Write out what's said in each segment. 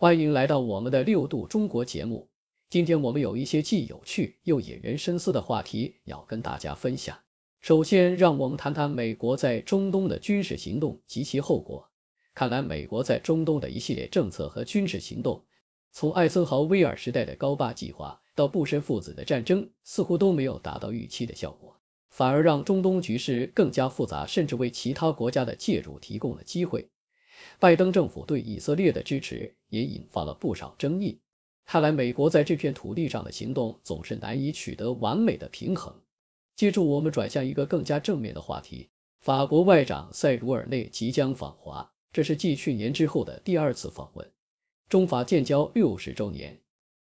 欢迎来到我们的六度中国节目。今天我们有一些既有趣又引人深思的话题要跟大家分享。首先，让我们谈谈美国在中东的军事行动及其后果。看来，美国在中东的一系列政策和军事行动，从艾森豪威尔时代的高坝计划到布什父子的战争，似乎都没有达到预期的效果，反而让中东局势更加复杂，甚至为其他国家的介入提供了机会。拜登政府对以色列的支持也引发了不少争议。看来，美国在这片土地上的行动总是难以取得完美的平衡。接着，我们转向一个更加正面的话题：法国外长塞茹尔内即将访华，这是继去年之后的第二次访问。中法建交六十周年，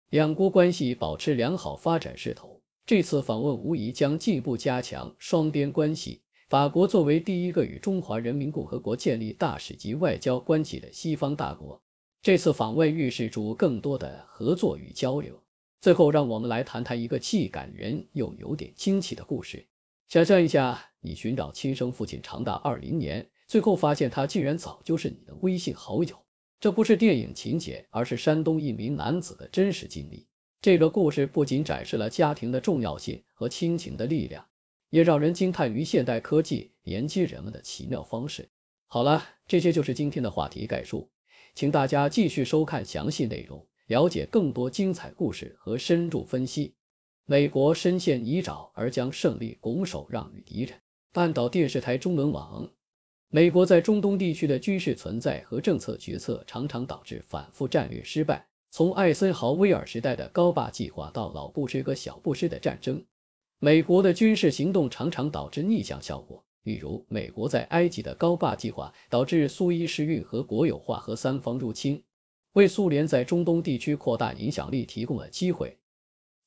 两国关系保持良好发展势头。这次访问无疑将进一步加强双边关系。法国作为第一个与中华人民共和国建立大使级外交关系的西方大国，这次访问预示出更多的合作与交流。最后，让我们来谈谈一个既感人又有点惊奇的故事。想象一下，你寻找亲生父亲长达二零年，最后发现他竟然早就是你的微信好友。这不是电影情节，而是山东一名男子的真实经历。这个故事不仅展示了家庭的重要性和亲情的力量。也让人惊叹于现代科技连接人们的奇妙方式。好了，这些就是今天的话题概述，请大家继续收看详细内容，了解更多精彩故事和深入分析。美国深陷泥沼而将胜利拱手让与敌人。半岛电视台中文网：美国在中东地区的军事存在和政策决策常常导致反复战略失败，从艾森豪威尔时代的高坝计划到老布什和小布什的战争。美国的军事行动常常导致逆向效果，例如美国在埃及的高坝计划导致苏伊士运河国有化和三方入侵，为苏联在中东地区扩大影响力提供了机会。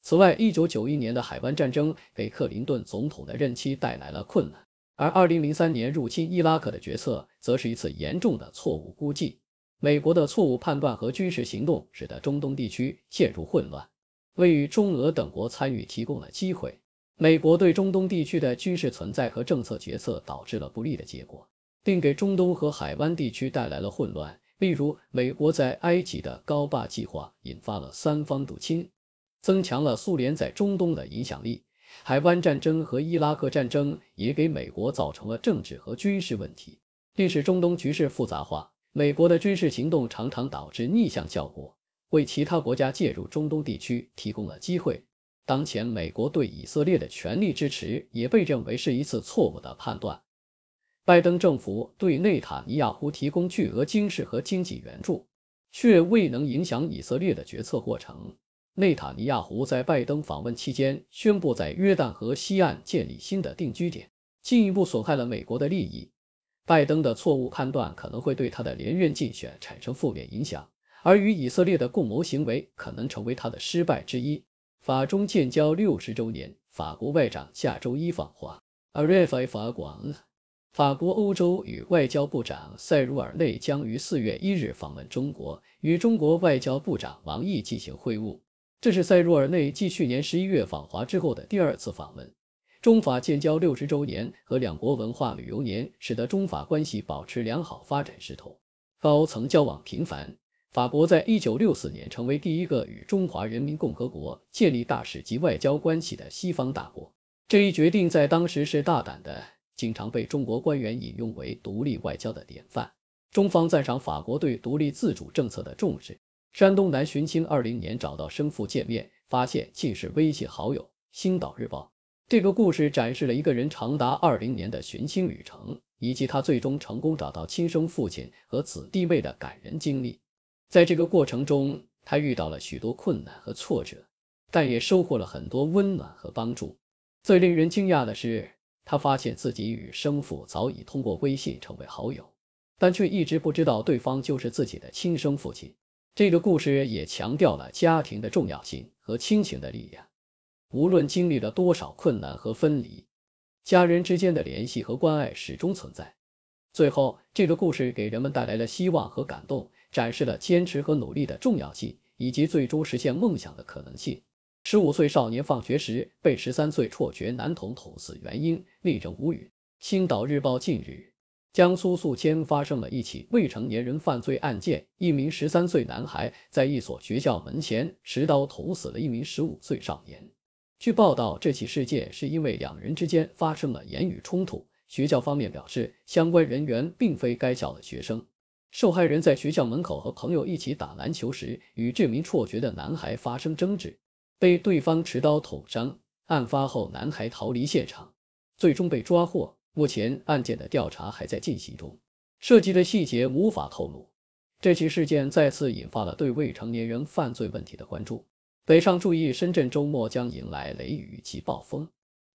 此外，1991年的海湾战争给克林顿总统的任期带来了困难，而2003年入侵伊拉克的决策则是一次严重的错误估计。美国的错误判断和军事行动使得中东地区陷入混乱，为中俄等国参与提供了机会。美国对中东地区的军事存在和政策决策导致了不利的结果，并给中东和海湾地区带来了混乱。例如，美国在埃及的高坝计划引发了三方赌侵，增强了苏联在中东的影响力。海湾战争和伊拉克战争也给美国造成了政治和军事问题，并使中东局势复杂化。美国的军事行动常常导致逆向效果，为其他国家介入中东地区提供了机会。当前美国对以色列的全力支持也被认为是一次错误的判断。拜登政府对内塔尼亚胡提供巨额军事和经济援助，却未能影响以色列的决策过程。内塔尼亚胡在拜登访问期间宣布在约旦河西岸建立新的定居点，进一步损害了美国的利益。拜登的错误判断可能会对他的连任竞选产生负面影响，而与以色列的共谋行为可能成为他的失败之一。法中建交六十周年，法国外长下周一访华。阿雷斐法广，法国欧洲与外交部长塞茹尔内将于四月一日访问中国，与中国外交部长王毅进行会晤。这是塞茹尔内继去年十一月访华之后的第二次访问。中法建交六十周年和两国文化旅游年，使得中法关系保持良好发展势头，高层交往频繁。法国在1964年成为第一个与中华人民共和国建立大使级外交关系的西方大国，这一决定在当时是大胆的，经常被中国官员引用为独立外交的典范。中方赞赏法国对独立自主政策的重视。山东南巡亲二零年找到生父见面，发现竟是微信好友。《星岛日报》这个故事展示了一个人长达二零年的寻亲旅程，以及他最终成功找到亲生父亲和子弟妹的感人经历。在这个过程中，他遇到了许多困难和挫折，但也收获了很多温暖和帮助。最令人惊讶的是，他发现自己与生父早已通过微信成为好友，但却一直不知道对方就是自己的亲生父亲。这个故事也强调了家庭的重要性和亲情的力量。无论经历了多少困难和分离，家人之间的联系和关爱始终存在。最后，这个故事给人们带来了希望和感动。展示了坚持和努力的重要性，以及最终实现梦想的可能性。十五岁少年放学时被十三岁辍学男童捅死原因令人无语。青岛日报近日，江苏宿迁发生了一起未成年人犯罪案件，一名十三岁男孩在一所学校门前持刀捅死了一名十五岁少年。据报道，这起事件是因为两人之间发生了言语冲突。学校方面表示，相关人员并非该校的学生。受害人在学校门口和朋友一起打篮球时，与这名辍学的男孩发生争执，被对方持刀捅伤。案发后，男孩逃离现场，最终被抓获。目前案件的调查还在进行中，涉及的细节无法透露。这起事件再次引发了对未成年人犯罪问题的关注。北上注意，深圳周末将迎来雷雨及暴风。《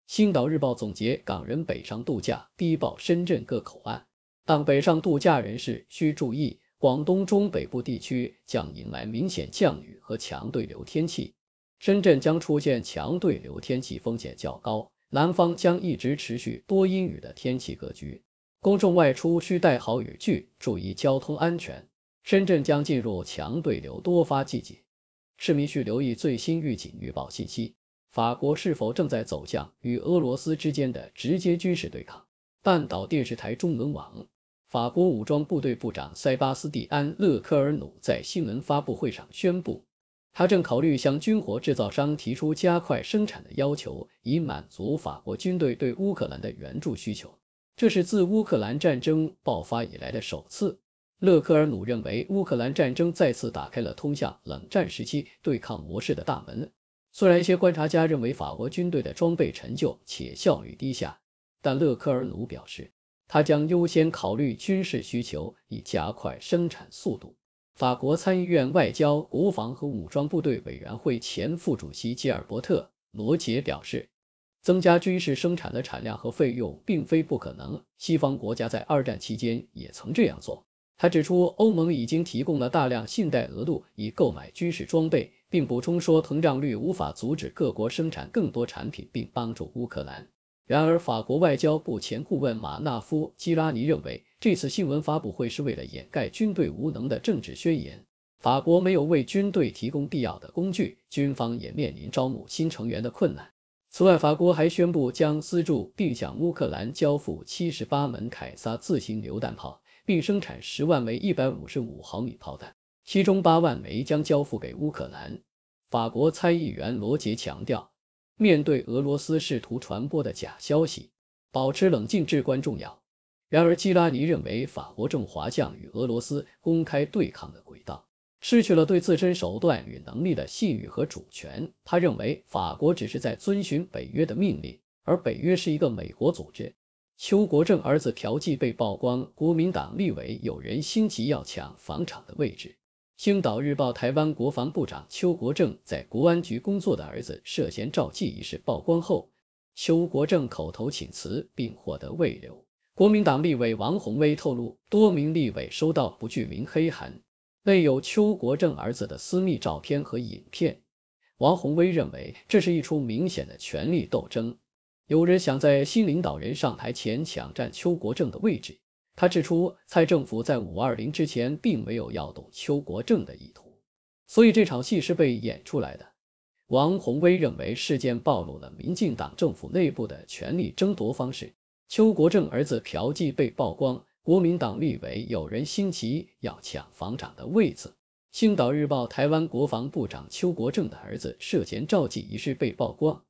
星岛日报》总结：港人北上度假，低报深圳各口岸。但北上度假人士需注意，广东中北部地区将迎来明显降雨和强对流天气，深圳将出现强对流天气风险较高，南方将一直持续多阴雨的天气格局。公众外出需带好雨具，注意交通安全。深圳将进入强对流多发季节，市民需留意最新预警预报信息。法国是否正在走向与俄罗斯之间的直接军事对抗？半岛电视台中文网。法国武装部队部长塞巴斯蒂安·勒科尔努在新闻发布会上宣布，他正考虑向军火制造商提出加快生产的要求，以满足法国军队对乌克兰的援助需求。这是自乌克兰战争爆发以来的首次。勒科尔努认为，乌克兰战争再次打开了通向冷战时期对抗模式的大门。虽然一些观察家认为法国军队的装备陈旧且效率低下，但勒科尔努表示。他将优先考虑军事需求，以加快生产速度。法国参议院外交、国防和武装部队委员会前副主席吉尔伯特·罗杰表示：“增加军事生产的产量和费用并非不可能，西方国家在二战期间也曾这样做。”他指出，欧盟已经提供了大量信贷额度以购买军事装备，并补充说：“通胀率无法阻止各国生产更多产品，并帮助乌克兰。”然而，法国外交部前顾问马纳夫·基拉尼认为，这次新闻发布会是为了掩盖军队无能的政治宣言。法国没有为军队提供必要的工具，军方也面临招募新成员的困难。此外，法国还宣布将资助并向乌克兰交付七十八门凯撒自行榴弹炮，并生产十万枚一百五十五毫米炮弹，其中八万枚将交付给乌克兰。法国参议员罗杰强调。面对俄罗斯试图传播的假消息，保持冷静至关重要。然而，基拉尼认为法国正滑向与俄罗斯公开对抗的轨道，失去了对自身手段与能力的信誉和主权。他认为法国只是在遵循北约的命令，而北约是一个美国组织。邱国正儿子朴妓被曝光，国民党立委有人心急要抢房产的位置。《青岛日报》：台湾国防部长邱国正，在国安局工作的儿子涉嫌召妓一事曝光后，邱国正口头请辞并获得未留。国民党立委王宏威透露，多名立委收到不具名黑函，内有邱国正儿子的私密照片和影片。王宏威认为，这是一出明显的权力斗争，有人想在新领导人上台前抢占邱国正的位置。他指出，蔡政府在五二零之前并没有要动邱国正的意图，所以这场戏是被演出来的。王宏威认为，事件暴露了民进党政府内部的权力争夺方式。邱国正儿子朴妓被曝光，国民党立委有人心急要抢防长的位子。《星岛日报》台湾国防部长邱国正的儿子涉嫌召妓一事被曝光，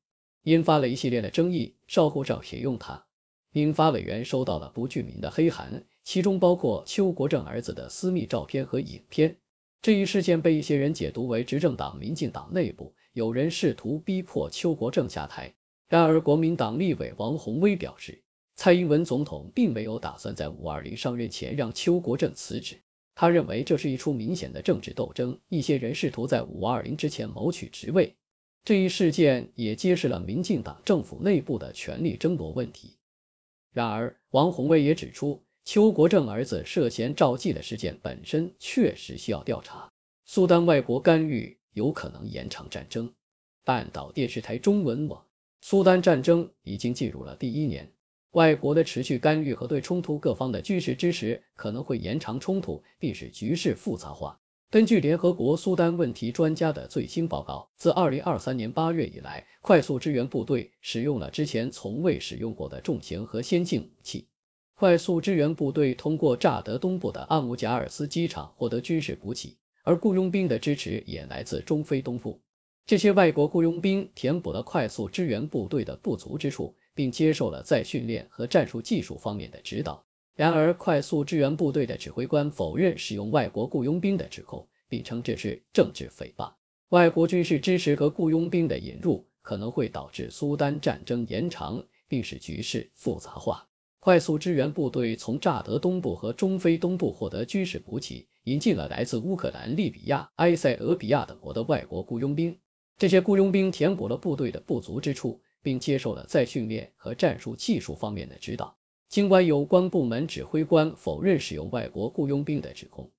引发了一系列的争议。少虎照引用他。英法委员收到了不具名的黑函，其中包括邱国正儿子的私密照片和影片。这一事件被一些人解读为执政党民进党内部有人试图逼迫邱国正下台。然而，国民党立委王宏威表示，蔡英文总统并没有打算在五二零上任前让邱国正辞职。他认为这是一出明显的政治斗争，一些人试图在五二零之前谋取职位。这一事件也揭示了民进党政府内部的权力争夺问题。然而，王红卫也指出，邱国正儿子涉嫌赵妓的事件本身确实需要调查。苏丹外国干预有可能延长战争。半岛电视台中文网：苏丹战争已经进入了第一年，外国的持续干预和对冲突各方的军事支持可能会延长冲突，并使局势复杂化。根据联合国苏丹问题专家的最新报告，自2023年8月以来，快速支援部队使用了之前从未使用过的重型和先进武器。快速支援部队通过乍得东部的安武贾尔斯机场获得军事补给，而雇佣兵的支持也来自中非东部。这些外国雇佣兵填补了快速支援部队的不足之处，并接受了在训练和战术技术方面的指导。然而，快速支援部队的指挥官否认使用外国雇佣兵的指控，并称这是政治诽谤。外国军事支持和雇佣兵的引入可能会导致苏丹战争延长，并使局势复杂化。快速支援部队从乍得东部和中非东部获得军事补给，引进了来自乌克兰、利比亚、埃塞俄比亚等国的外国雇佣兵。这些雇佣兵填补了部队的不足之处，并接受了在训练和战术技术方面的指导。尽管有关部门指挥官否认使用外国雇佣兵的指控，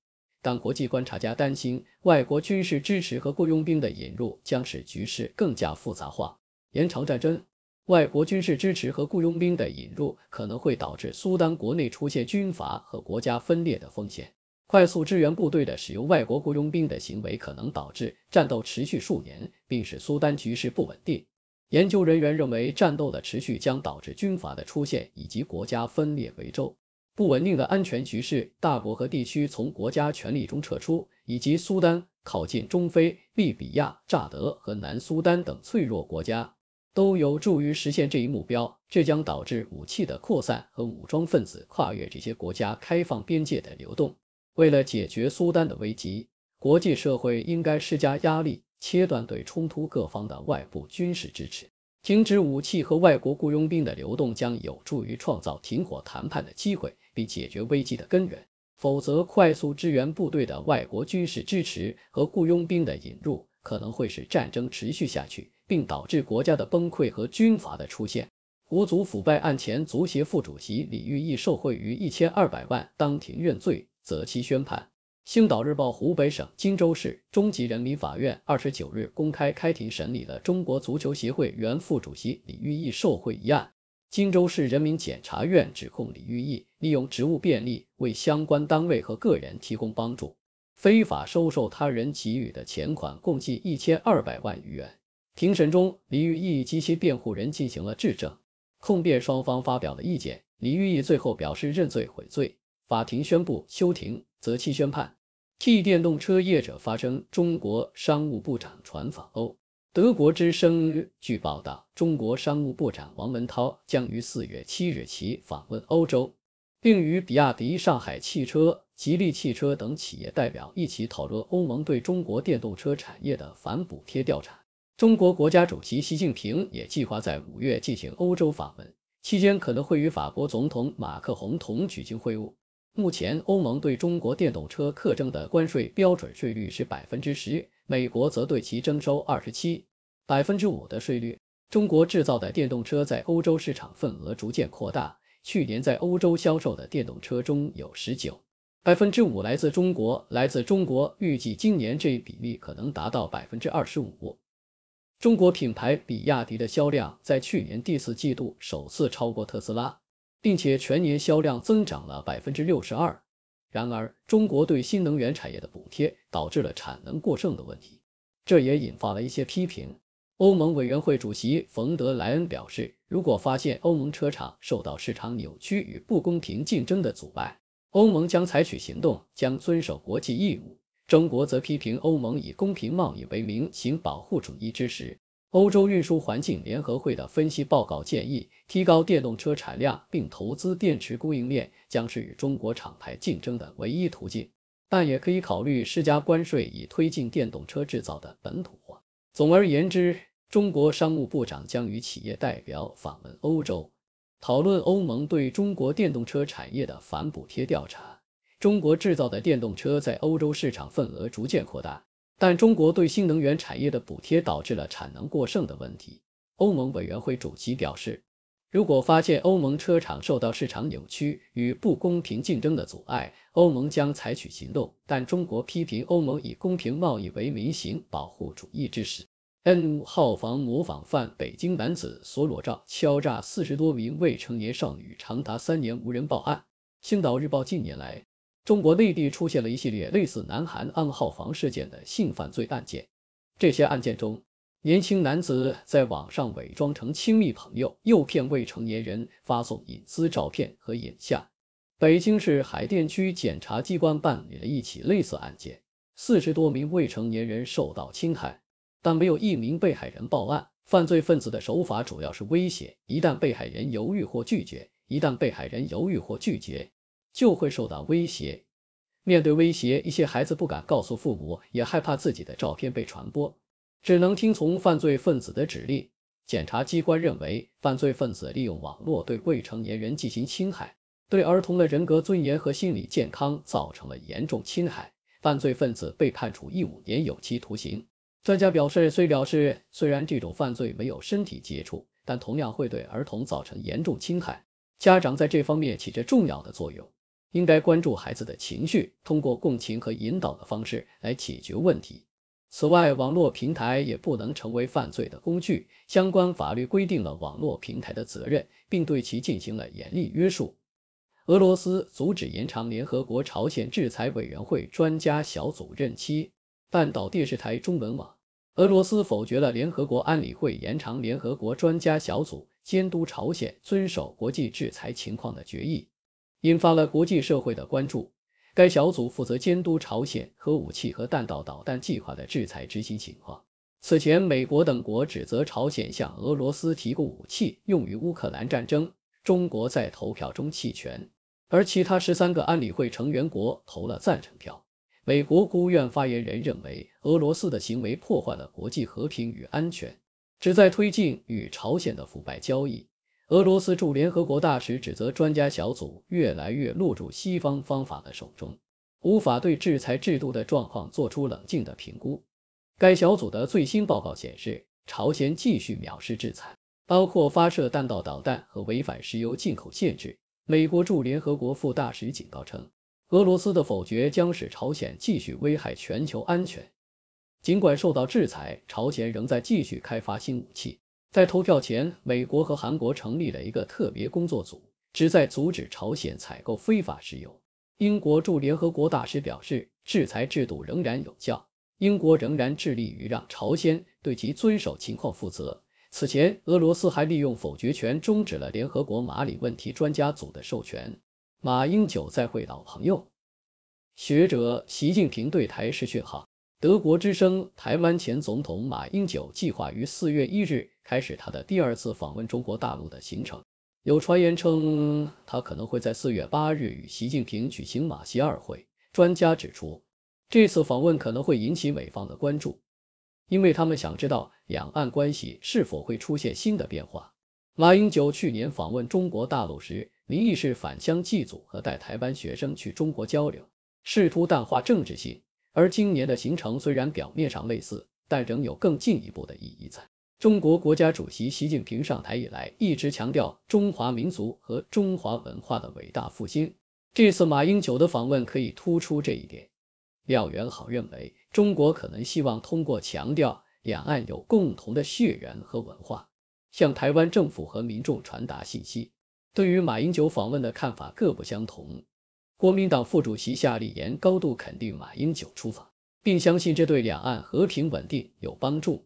但国际观察家担心外国军事支持和雇佣兵的引入将使局势更加复杂化，延长战争。外国军事支持和雇佣兵的引入可能会导致苏丹国内出现军阀和国家分裂的风险。快速支援部队的使用外国雇佣兵的行为可能导致战斗持续数年，并使苏丹局势不稳定。研究人员认为，战斗的持续将导致军阀的出现，以及国家分裂为州。不稳定的安全局势、大国和地区从国家权力中撤出，以及苏丹靠近中非、利比亚、乍得和南苏丹等脆弱国家，都有助于实现这一目标。这将导致武器的扩散和武装分子跨越这些国家开放边界的流动。为了解决苏丹的危机，国际社会应该施加压力。切断对冲突各方的外部军事支持，停止武器和外国雇佣兵的流动，将有助于创造停火谈判的机会，并解决危机的根源。否则，快速支援部队的外国军事支持和雇佣兵的引入，可能会使战争持续下去，并导致国家的崩溃和军阀的出现。国足腐败案，前足协副主席李玉义受贿逾一千二百万，当庭认罪，择期宣判。《星岛日报》：湖北省荆州市中级人民法院二十九日公开开庭审理了中国足球协会原副主席李玉义受贿一案。荆州市人民检察院指控李玉义利用职务便利为相关单位和个人提供帮助，非法收受他人给予的钱款共计一千二百万余元。庭审中，李玉义及其辩护人进行了质证，控辩双方发表了意见。李玉义最后表示认罪悔罪。法庭宣布休庭，择期宣判。，T 电动车业者发声，中国商务部长传访欧。德国之声据报道，中国商务部长王文涛将于四月七日起访问欧洲，并与比亚迪、上海汽车、吉利汽车等企业代表一起讨论欧盟对中国电动车产业的反补贴调查。中国国家主席习近平也计划在五月进行欧洲访问，期间可能会与法国总统马克洪同举行会晤。目前，欧盟对中国电动车课征的关税标准税率是百分之十，美国则对其征收二十七百分之五的税率。中国制造的电动车在欧洲市场份额逐渐扩大，去年在欧洲销售的电动车中有十九百分之五来自中国，来自中国，预计今年这一比例可能达到百分之二十五。中国品牌比亚迪的销量在去年第四季度首次超过特斯拉。并且全年销量增长了百分之六十二。然而，中国对新能源产业的补贴导致了产能过剩的问题，这也引发了一些批评。欧盟委员会主席冯德莱恩表示，如果发现欧盟车厂受到市场扭曲与不公平竞争的阻碍，欧盟将采取行动，将遵守国际义务。中国则批评欧盟以公平贸易为名行保护主义之实。欧洲运输环境联合会的分析报告建议，提高电动车产量并投资电池供应链将是与中国厂牌竞争的唯一途径。但也可以考虑施加关税以推进电动车制造的本土化。总而言之，中国商务部长将与企业代表访问欧洲，讨论欧盟对中国电动车产业的反补贴调查。中国制造的电动车在欧洲市场份额逐渐扩大。但中国对新能源产业的补贴导致了产能过剩的问题。欧盟委员会主席表示，如果发现欧盟车厂受到市场扭曲与不公平竞争的阻碍，欧盟将采取行动。但中国批评欧盟以公平贸易为名行保护主义之时 N 号房模仿犯北京男子索裸照敲诈四十多名未成年少女长达三年无人报案。青岛日报近年来。中国内地出现了一系列类似南韩暗号房事件的性犯罪案件。这些案件中，年轻男子在网上伪装成亲密朋友，诱骗未成年人发送隐私照片和影像。北京市海淀区检察机关办理了一起类似案件，四十多名未成年人受到侵害，但没有一名被害人报案。犯罪分子的手法主要是威胁，一旦被害人犹豫或拒绝，一旦被害人犹豫或拒绝。就会受到威胁。面对威胁，一些孩子不敢告诉父母，也害怕自己的照片被传播，只能听从犯罪分子的指令。检察机关认为，犯罪分子利用网络对未成年人进行侵害，对儿童的人格尊严和心理健康造成了严重侵害。犯罪分子被判处一五年有期徒刑。专家表示，虽表示虽然这种犯罪没有身体接触，但同样会对儿童造成严重侵害。家长在这方面起着重要的作用。应该关注孩子的情绪，通过共情和引导的方式来解决问题。此外，网络平台也不能成为犯罪的工具。相关法律规定了网络平台的责任，并对其进行了严厉约束。俄罗斯阻止延长联合国朝鲜制裁委员会专家小组任期。半岛电视台中文网：俄罗斯否决了联合国安理会延长联合国专家小组监督朝鲜遵守国际制裁情况的决议。引发了国际社会的关注。该小组负责监督朝鲜核武器和弹道导弹计划的制裁执行情况。此前，美国等国指责朝鲜向俄罗斯提供武器用于乌克兰战争。中国在投票中弃权，而其他十三个安理会成员国投了赞成票。美国国务院发言人认为，俄罗斯的行为破坏了国际和平与安全，旨在推进与朝鲜的腐败交易。俄罗斯驻联合国大使指责专家小组越来越落入西方方法的手中，无法对制裁制度的状况做出冷静的评估。该小组的最新报告显示，朝鲜继续藐视制裁，包括发射弹道导弹和违反石油进口限制。美国驻联合国副大使警告称，俄罗斯的否决将使朝鲜继续危害全球安全。尽管受到制裁，朝鲜仍在继续开发新武器。在投票前，美国和韩国成立了一个特别工作组，旨在阻止朝鲜采购非法石油。英国驻联合国大使表示，制裁制度仍然有效，英国仍然致力于让朝鲜对其遵守情况负责。此前，俄罗斯还利用否决权终止了联合国马里问题专家组的授权。马英九在会老朋友，学者习近平对台是讯号。德国之声：台湾前总统马英九计划于四月一日开始他的第二次访问中国大陆的行程。有传言称，他可能会在四月八日与习近平举行马歇尔会。专家指出，这次访问可能会引起美方的关注，因为他们想知道两岸关系是否会出现新的变化。马英九去年访问中国大陆时，离异是返乡祭祖和带台湾学生去中国交流，试图淡化政治性。而今年的行程虽然表面上类似，但仍有更进一步的意义在。中国国家主席习近平上台以来，一直强调中华民族和中华文化的伟大复兴。这次马英九的访问可以突出这一点。廖元好认为，中国可能希望通过强调两岸有共同的血缘和文化，向台湾政府和民众传达信息。对于马英九访问的看法各不相同。国民党副主席夏立言高度肯定马英九出访，并相信这对两岸和平稳定有帮助。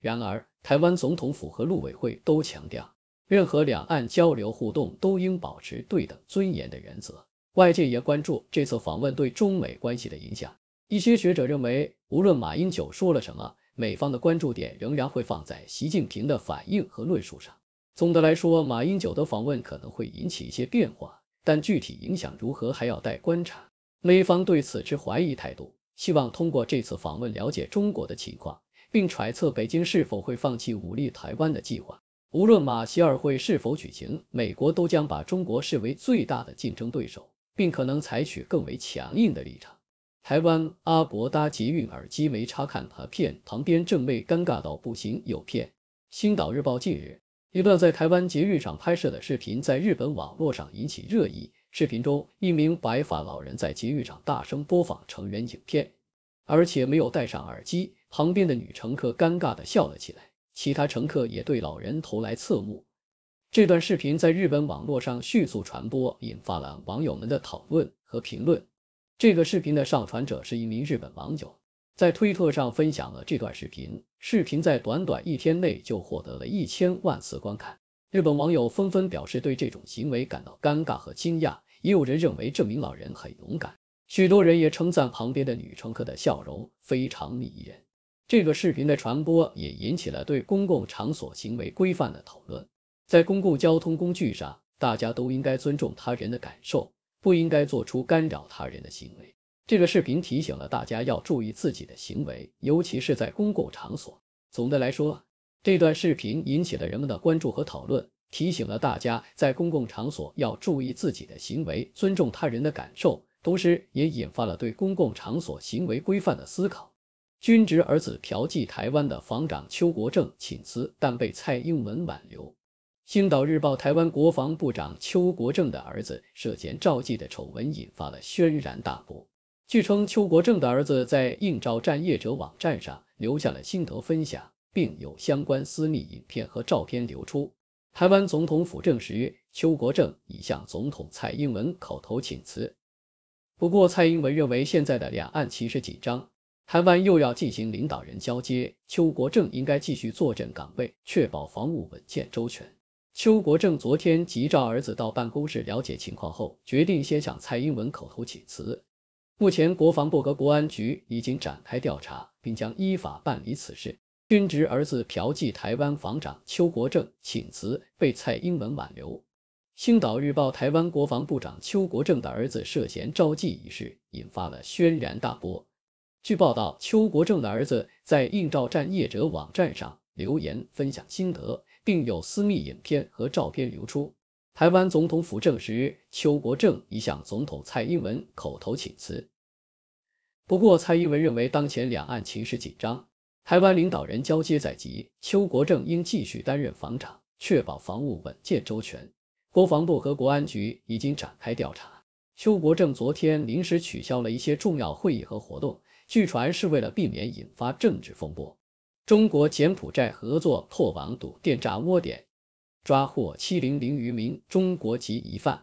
然而，台湾总统府和陆委会都强调，任何两岸交流互动都应保持对等尊严的原则。外界也关注这次访问对中美关系的影响。一些学者认为，无论马英九说了什么，美方的关注点仍然会放在习近平的反应和论述上。总的来说，马英九的访问可能会引起一些变化。但具体影响如何，还要待观察。美方对此持怀疑态度，希望通过这次访问了解中国的情况，并揣测北京是否会放弃武力台湾的计划。无论马歇尔会是否举行，美国都将把中国视为最大的竞争对手，并可能采取更为强硬的立场。台湾阿伯搭捷运耳机没插看他片，旁边正妹尴尬到不行，有片。星岛日报近日。一段在台湾节日上拍摄的视频，在日本网络上引起热议。视频中，一名白发老人在节日上大声播放成人影片，而且没有戴上耳机。旁边的女乘客尴尬地笑了起来，其他乘客也对老人投来侧目。这段视频在日本网络上迅速传播，引发了网友们的讨论和评论。这个视频的上传者是一名日本网友。在推特上分享了这段视频，视频在短短一天内就获得了一千万次观看。日本网友纷纷表示对这种行为感到尴尬和惊讶，也有人认为这名老人很勇敢。许多人也称赞旁边的女乘客的笑容非常迷人。这个视频的传播也引起了对公共场所行为规范的讨论。在公共交通工具上，大家都应该尊重他人的感受，不应该做出干扰他人的行为。这个视频提醒了大家要注意自己的行为，尤其是在公共场所。总的来说，这段视频引起了人们的关注和讨论，提醒了大家在公共场所要注意自己的行为，尊重他人的感受，同时也引发了对公共场所行为规范的思考。均职儿子嫖妓，台湾的防长邱国正请辞，但被蔡英文挽留。《星岛日报》台湾国防部长邱国正的儿子涉嫌召妓的丑闻引发了轩然大波。据称，邱国正的儿子在应召战业者网站上留下了心得分享，并有相关私密影片和照片流出。台湾总统府证实，邱国正已向总统蔡英文口头请辞。不过，蔡英文认为现在的两岸其实紧张，台湾又要进行领导人交接，邱国正应该继续坐镇岗位，确保防务稳健周全。邱国正昨天急召儿子到办公室了解情况后，决定先向蔡英文口头请辞。目前，国防部和国安局已经展开调查，并将依法办理此事。军职儿子嫖妓，台湾防长邱国正请辞被蔡英文挽留。《星岛日报》：台湾国防部长邱国正的儿子涉嫌招妓一事，引发了轩然大波。据报道，邱国正的儿子在应召站业者网站上留言分享心得，并有私密影片和照片流出。台湾总统府证实，邱国正已向总统蔡英文口头请辞。不过，蔡英文认为当前两岸情势紧张，台湾领导人交接在即，邱国正应继续担任防长，确保防务稳健周全。国防部和国安局已经展开调查。邱国正昨天临时取消了一些重要会议和活动，据传是为了避免引发政治风波。中国柬埔寨合作破网赌电诈窝点。抓获七零零余名中国籍疑犯。《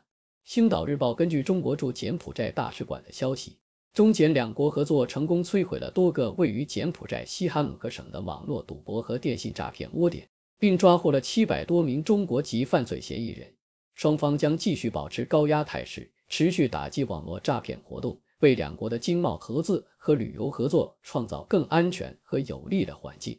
星岛日报》根据中国驻柬埔寨大使馆的消息，中柬两国合作成功摧毁了多个位于柬埔寨西哈努克省的网络赌博和电信诈骗窝点，并抓获了七百多名中国籍犯罪嫌疑人。双方将继续保持高压态势，持续打击网络诈骗活动，为两国的经贸合作和旅游合作创造更安全和有利的环境。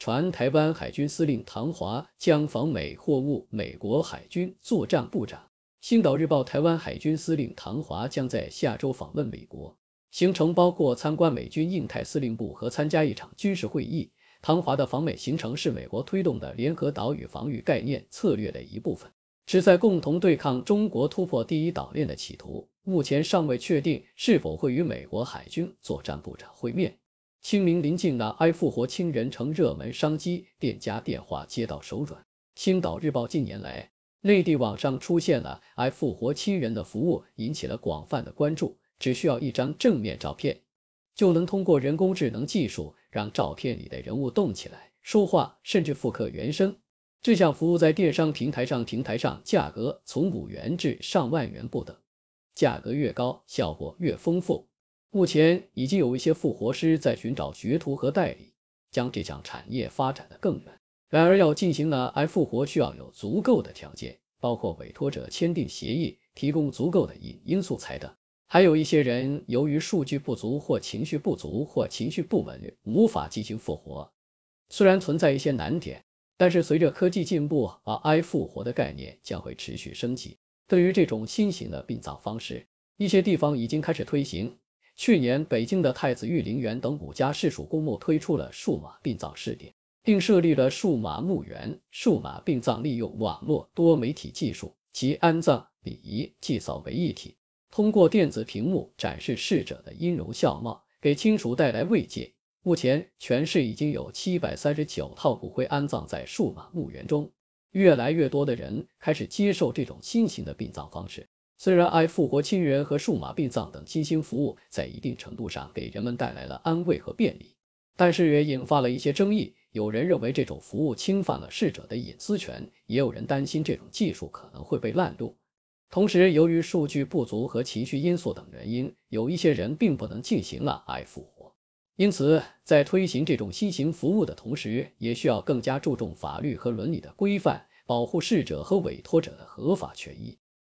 传台湾海军司令唐华将访美，获晤美国海军作战部长。《星岛日报》：台湾海军司令唐华将在下周访问美国，行程包括参观美军印太司令部和参加一场军事会议。唐华的访美行程是美国推动的联合岛屿防御概念策略的一部分，旨在共同对抗中国突破第一岛链的企图。目前尚未确定是否会与美国海军作战部长会面。清明临近了，I 复活亲人成热门商机，店家电话接到手软。青岛日报近年来，内地网上出现了 I 复活亲人的服务，引起了广泛的关注。只需要一张正面照片，就能通过人工智能技术让照片里的人物动起来、说话，甚至复刻原声。这项服务在电商平台上，平台上价格从五元至上万元不等，价格越高，效果越丰富。目前已经有一些复活师在寻找学徒和代理，将这项产业发展的更远。然而，要进行了 i 复活需要有足够的条件，包括委托者签订协议、提供足够的影音素材等。还有一些人由于数据不足或情绪不足或情绪不稳，无法进行复活。虽然存在一些难点，但是随着科技进步而 i 复活的概念将会持续升级。对于这种新型的殡葬方式，一些地方已经开始推行。去年，北京的太子御陵园等五家市属公墓推出了数码殡葬试点，并设立了数码墓园。数码殡葬利用网络多媒体技术及安葬、礼仪、祭扫为一体，通过电子屏幕展示逝者的音容笑貌，给亲属带来慰藉。目前，全市已经有七百三十九套骨灰安葬在数码墓园中，越来越多的人开始接受这种新型的殡葬方式。虽然爱复活亲人和数码殡葬等新兴服务在一定程度上给人们带来了安慰和便利，但是也引发了一些争议。有人认为这种服务侵犯了逝者的隐私权，也有人担心这种技术可能会被滥用。同时，由于数据不足和情绪因素等原因，有一些人并不能进行爱复活。因此，在推行这种新型服务的同时，也需要更加注重法律和伦理的规范，保护逝者和委托者的合法权益。